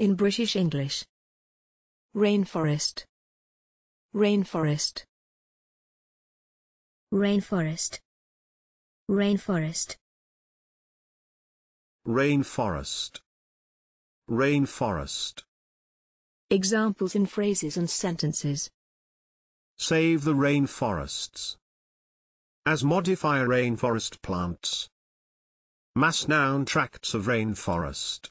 in British English. Rainforest. Rainforest. Rainforest. Rainforest. Rainforest. Rainforest. Examples in phrases and sentences. Save the rainforests. As modifier rainforest plants. Mass noun tracts of rainforest.